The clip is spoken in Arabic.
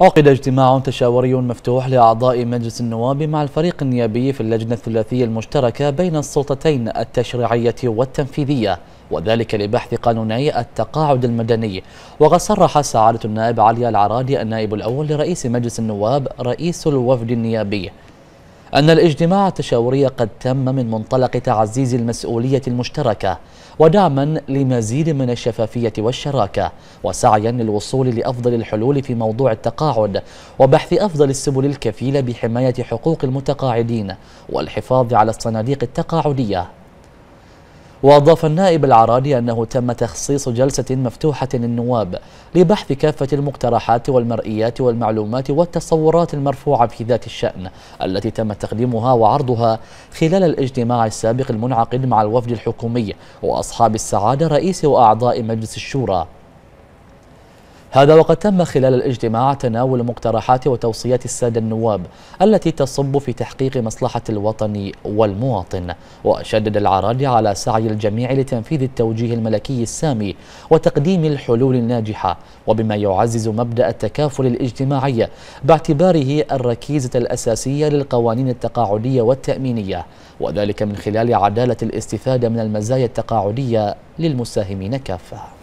عقد اجتماع تشاوري مفتوح لأعضاء مجلس النواب مع الفريق النيابي في اللجنة الثلاثية المشتركة بين السلطتين التشريعية والتنفيذية وذلك لبحث قانوني التقاعد المدني وقد صرح سعادة النائب علي العرادي النائب الأول لرئيس مجلس النواب رئيس الوفد النيابي أن الاجتماع التشاوري قد تم من منطلق تعزيز المسؤولية المشتركة ودعما لمزيد من الشفافية والشراكة وسعيا للوصول لأفضل الحلول في موضوع التقاعد وبحث أفضل السبل الكفيلة بحماية حقوق المتقاعدين والحفاظ على الصناديق التقاعدية وأضاف النائب العراني أنه تم تخصيص جلسة مفتوحة للنواب لبحث كافة المقترحات والمرئيات والمعلومات والتصورات المرفوعة في ذات الشأن التي تم تقديمها وعرضها خلال الاجتماع السابق المنعقد مع الوفد الحكومي وأصحاب السعادة رئيس وأعضاء مجلس الشورى هذا وقد تم خلال الاجتماع تناول مقترحات وتوصيات السادة النواب التي تصب في تحقيق مصلحة الوطن والمواطن وشدد العراضي على سعي الجميع لتنفيذ التوجيه الملكي السامي وتقديم الحلول الناجحة وبما يعزز مبدأ التكافل الاجتماعي باعتباره الركيزة الأساسية للقوانين التقاعدية والتأمينية وذلك من خلال عدالة الاستفادة من المزايا التقاعدية للمساهمين كافة